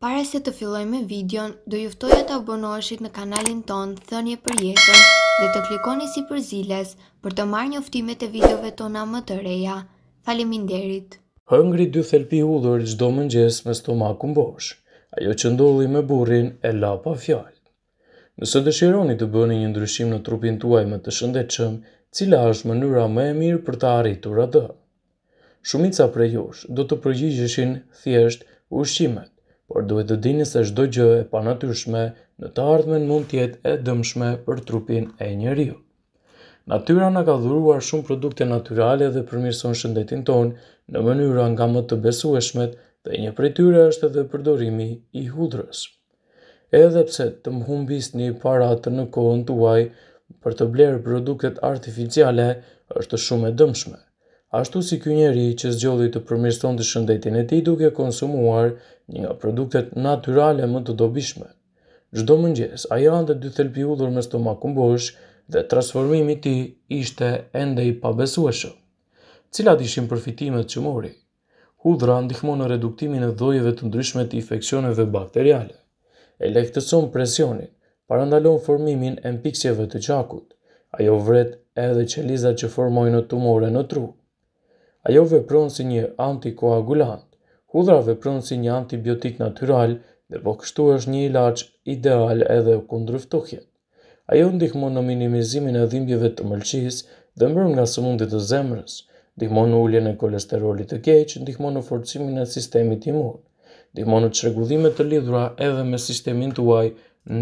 Pare se të filloj me videon, do e të abonoheshit në kanalin ton Thënje për jetën dhe të klikoni si për ziles për të marrë njoftimet e videove tona më të reja. Faleminderit. Hëngri dy thelpi hudhër gjdo më me stomaku mbosh, ajo që ndolli me burin e la pa fjallë. Nëse dëshironi të bëni një ndryshim në trupin tuaj më të shëndechëm, cila është mënyra më e mirë për të arritur atë. Shumica prej jush do të përgjigjëshin thjesht ushqimet, por duhet të dini se çdo gjë e panatyrshme në të ardhmen mund të jetë e dëmshme për trupin e njeriu. Natyra na ka dhuruar shumë produkte natyrale dhe përmirëson shëndetin ton në mënyra nga më të besueshmet dhe një prej tyre është edhe përdorimi i hudrës. Edhe pse të mhumbis një para të në kohën tuaj për të blerë produktet artificiale është shumë e dëmshme ashtu si ky njeri që zgjodhi të përmirëson të shëndetin e tij duke konsumuar një nga produktet naturale më të dobishme. Çdo mëngjes ai hante dy thelpi udhur me stomak mbush dhe transformimi i ti tij ishte ende i pabesueshëm. Cilat ishin përfitimet që mori? Hudra ndihmon në reduktimin e dhojeve të ndryshme të infeksioneve bakteriale. E lehtëson presionin, parandalon formimin e mpiksjeve të qakut. Ajo vret edhe qelizat që formojnë tumore në trup ajo vepron si një antikoagulant. Hudra vepron si një antibiotik natural dhe po kështu është një ilaç ideal edhe kundrëftuhje. Ajo ndihmon në minimizimin e dhimbjeve të mëlqis dhe mërë nga sëmundit të zemrës, ndihmon në ulljen e kolesterolit të keq, ndihmon në forcimin e sistemit imun, ndihmon në qregullimet të lidhura edhe me sistemin të uaj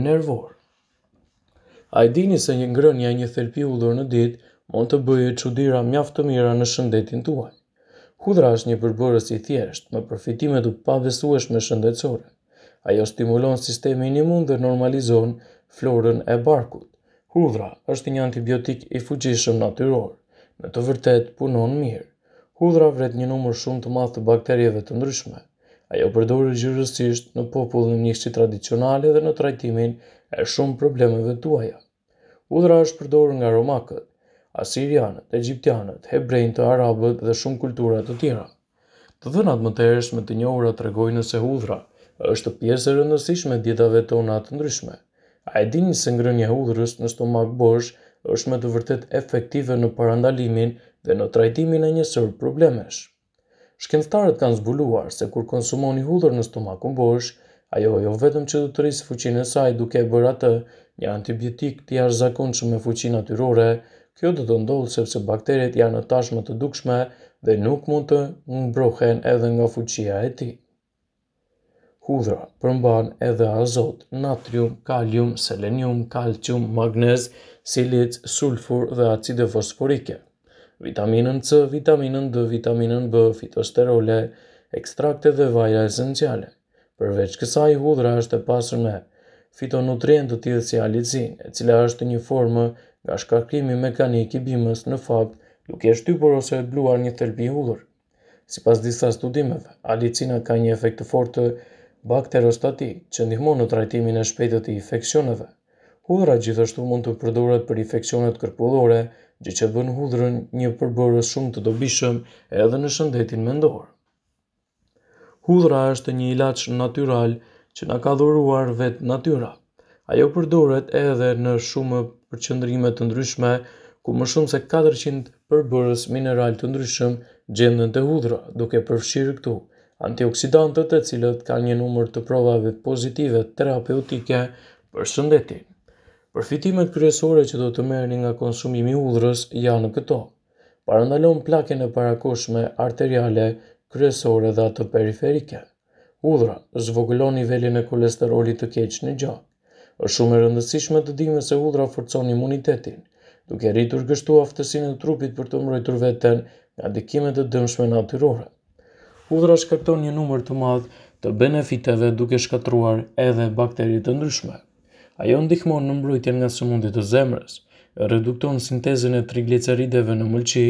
nervor. A i dini se një ngrënja një thelpi udhur në ditë mund të që dira mjaftë të mira në shëndetin tuaj. Hudra është një përbërës i thjesht, me përfitime të pavesuesh me shëndetësore. Ajo stimulon sistemi një mund dhe normalizon florën e barkut. Hudra është një antibiotik i fuqishëm natyror, në të vërtet punon mirë. Hudra vret një numër shumë të madh të bakterieve të ndryshme. Ajo përdorë gjyrësisht në popullën njështë tradicionale dhe në trajtimin e shumë problemeve tuaja. Hudra është përdorë nga romakët, asirianët, egyptianët, hebrejnët, arabët dhe shumë kulturat të tjera. Të dhënat më të ershme të njohura të regojnë se hudhra, është pjesë e rëndësishme djetave të onat të ndryshme. A e dini se ngrënje hudhrës në stomak bosh është me të vërtet efektive në parandalimin dhe në trajtimin e njësër problemesh. Shkendëtarët kanë zbuluar se kur konsumoni hudhrë në stomak bosh, ajo jo vetëm që du të rrisë fuqinë e saj duke bërë atë një antibiotik të jashtë zakonë që me fuqinë atyrore, Kjo do të ndodhë sepse bakterit janë në tashmë të dukshme dhe nuk mund të mbrohen edhe nga fuqia e ti. Hudra përmban edhe azot, natrium, kalium, selenium, kalcium, magnez, silic, sulfur dhe acide fosforike. Vitaminën C, vitaminën D, vitaminën B, fitosterole, ekstrakte dhe vajra esenciale. Përveç kësa i hudra është e pasur me fitonutrientë të tjithë si alicin, e cila është një formë nga shkarkimi mekanik i bimës në fakt nuk e shtypur ose e bluar një thelbi hudhur. Si pas disa studimeve, alicina ka një efekt të fort të bakterostati që ndihmon në trajtimin e shpetet i infekcioneve. Hudhra gjithashtu mund të përdoret për infekcionet kërpullore, gjë që bën hudhrën një përbërës shumë të dobishëm edhe në shëndetin mendor. Hudhra është një ilaç natyral që na ka dhuruar vetë natyra. Ajo përdoret edhe në shumë për qëndrime të ndryshme, ku më shumë se 400 përbërës mineral të ndryshëm gjendën të hudra, duke përfshirë këtu. Antioksidantët e cilët ka një numër të provave pozitive terapeutike për shëndetin. Përfitimet kryesore që do të merë nga konsumimi hudrës janë këto. Parandalon plakën e parakoshme arteriale kryesore dhe atë periferike. Udhra, zvogëlon nivelin e kolesterolit të keqë në gjatë është shumë e rëndësishme të dimë se hudra forcon imunitetin, duke rritur kështu aftësin e trupit për të mbrojtur veten nga dikimet të dëmshme natyrore. Hudra shkakton një numër të madh të benefiteve duke shkatruar edhe bakterit të ndryshme. Ajo ndihmon në mbrojtjen nga sëmundit të zemrës, redukton sintezin e triglicerideve në mëlqi,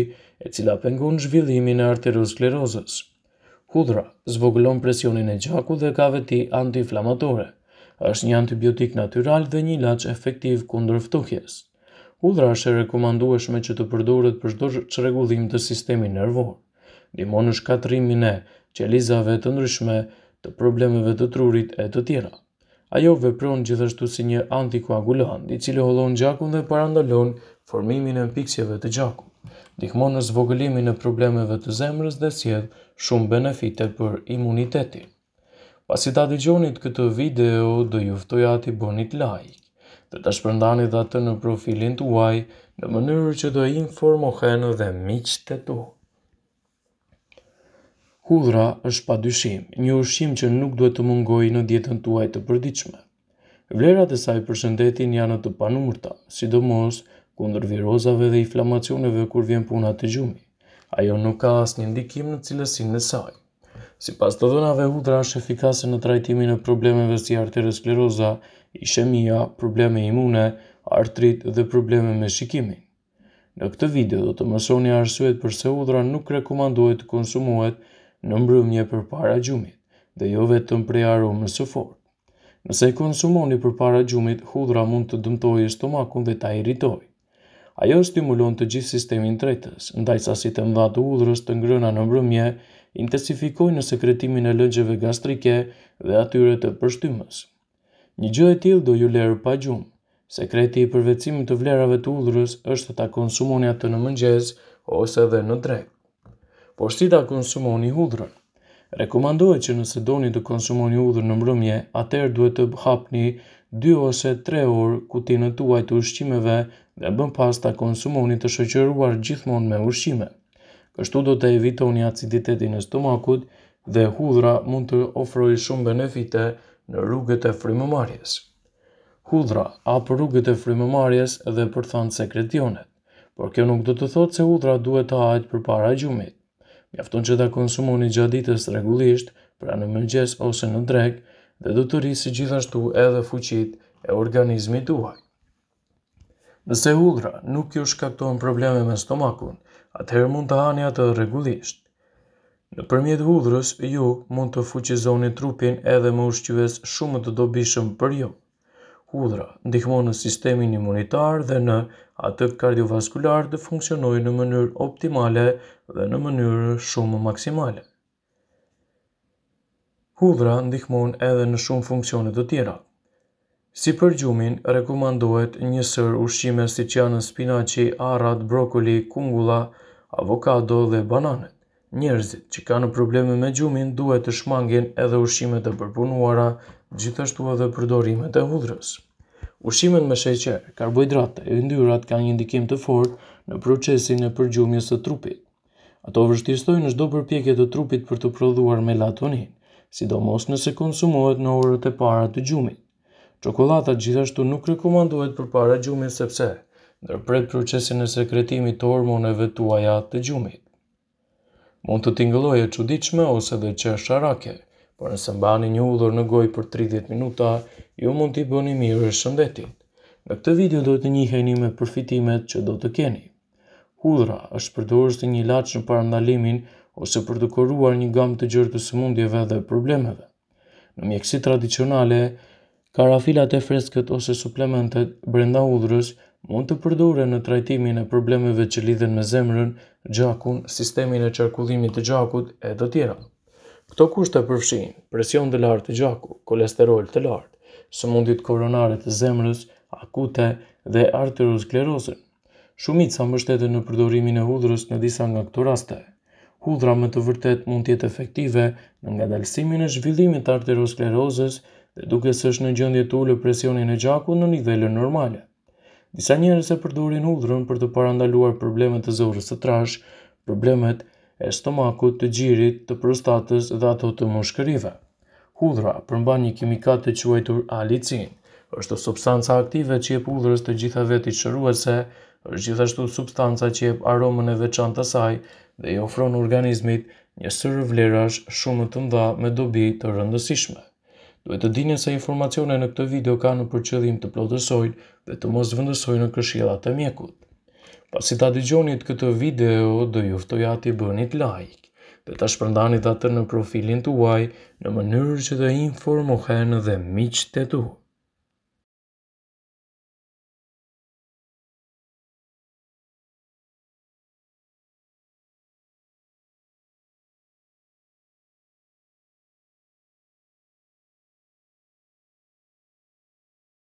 e cila pengon zhvillimin e arteriosklerozës. Hudra zvoglon presionin e gjaku dhe ka veti antiinflamatore është një antibiotik natyral dhe një laq efektiv kundër ftuhjes. Udhra është e rekomandueshme që të përdoret për çdo çrregullim të sistemit nervor. Ndihmon në shkatrimin e qelizave të ndryshme, të problemeve të trurit e të tjera. Ajo vepron gjithashtu si një antikoagulant, i cili hollon gjakun dhe parandalon formimin e mpiksjeve të gjakut. Ndihmon në zvogëlimin e problemeve të zemrës dhe sjell shumë benefite për imunitetin. Pas i ta digjonit këtë video, do juftoj ati bonit like, dhe ta shpërndani dhe atë në profilin të uaj, në mënyrë që do informohen dhe miq të tu. Hudra është pa dyshim, një ushim që nuk duhet të mungoj në djetën tuaj të përdiqme. Vlerat e saj për shëndetin janë të panumërta, sidomos kundër virozave dhe inflamacioneve kur vjen puna të gjumi. Ajo nuk ka asë një ndikim në cilësin e saj. Si pas të dhënave hudra është efikase në trajtimin e problemeve si arteriskleroza, ishemia, probleme imune, artrit dhe probleme me shikimin. Në këtë video do të mësoni arsyet përse hudra nuk rekomandohet të konsumohet në mbrëmje për para gjumit dhe jo vetëm prej aromë së fortë. Nëse i konsumoni për para gjumit, hudra mund të dëmtoj stomakun dhe ta irritoj. Ajo stimulon të gjithë sistemin tretës, ndajsa si të mdhatë të hudrës të ngrëna në mbrëmje, intensifikojnë në sekretimin e lëngjeve gastrike dhe atyre të përshtymës. Një gjë e tillë do ju lërë pa gjumë. Sekreti i përvecimit të vlerave të udhërës është ta konsumoni atë në mëngjes ose dhe në drekë. Por si ta konsumoni udhërën? Rekomandohet që nëse doni të konsumoni udhër në mbrëmje, atëherë duhet të hapni 2 ose 3 orë kutinën tuaj të ushqimeve dhe bën pas ta konsumoni të shëqëruar gjithmonë me ushqimet. Kështu do të evitoni aciditetin e stomakut dhe hudhra mund të ofroj shumë benefite në rrugët e frimëmarjes. Hudhra apë rrugët e frimëmarjes dhe për thanë sekretionet, por kjo nuk do të thotë se hudhra duhet të hajtë për para gjumit. Mjafton që ta konsumoni gjaditës regullisht, pra në mëngjes ose në drek, dhe do të rrisi gjithashtu edhe fuqit e organizmi duaj. Nëse hudra nuk ju shkaktojnë probleme me stomakun, atëherë mund të hani atë regullisht. Në përmjet hudrës, ju mund të fuqizoni trupin edhe më ushqyves shumë të dobishëm për ju. Hudra ndihmon në sistemin imunitar dhe në atë kardiovaskular të funksionoj në mënyrë optimale dhe në mënyrë shumë maksimale. Hudra ndihmon edhe në shumë funksionet të tjera, Si për gjumin, rekomandohet njësër ushqime si që janë spinaci, arat, brokoli, kungula, avokado dhe bananet. Njerëzit që ka në probleme me gjumin duhet të shmangin edhe ushqimet e përpunuara, gjithashtu edhe përdorimet e hudrës. Ushqimet me sheqer, karbohidrate e ndyrat ka një ndikim të fort në procesin e përgjumjes të trupit. Ato vështirësojnë në shdo përpjeket të trupit për të prodhuar melatonin, sidomos nëse konsumohet në orët e para të gjumit. Çokolata gjithashtu nuk rekomandohet përpara gjumit sepse ndërpret procesin e sekretimit të hormoneve tuaja të gjumit. Mund të tingëllojë çuditshme ose dhe qesh arake, por nëse mbani një udhër në gojë për 30 minuta, ju mund t'i bëni mirë shëndetit. Në këtë video do të njiheni me përfitimet që do të keni. Hudhra është përdorur si një ilaç në parandalimin ose për të koruar një gamë të gjerë të sëmundjeve dhe problemeve. Në mjeksi tradicionale, Karafilat e freskët ose suplementet brenda udhërës mund të përdore në trajtimin e problemeve që lidhen me zemrën, gjakun, sistemin e qarkullimit të gjakut e të tjera. Këto kushte përfshin presion të lartë të gjaku, kolesterol të lartë, mundit koronare të zemrës, akute dhe arteriosklerozën. Shumica mbështetet në përdorimin e hudhrës në disa nga këto raste. Hudhra me të vërtet mund tjetë efektive në nga dalsimin e zhvillimit arteriosklerozës dhe duke së është në gjëndje të ullë presionin e gjakut në nivele normale. Disa njerës e përdorin hudrën për të parandaluar problemet të zorës të trash, problemet e stomakut të gjirit të prostatës dhe ato të mushkërive. Hudra përmban një kimikat të quajtur alicin, është substanca aktive që jep hudrës të gjitha veti shëruese, është gjithashtu substanca që jep aromën e veçan të saj dhe i ofron organizmit një sërë vlerash shumë të mda me dobi të rëndësishme. Duhet të dini se informacione në këtë video ka në përqëllim të plotësojnë dhe të mos vëndësojnë në këshillat të mjekut. Pasi ta dëgjonit këtë video, do juftoj ati bënit like dhe ta shpërndanit atër në profilin të uaj në mënyrë që të informohen dhe miqë të tuaj.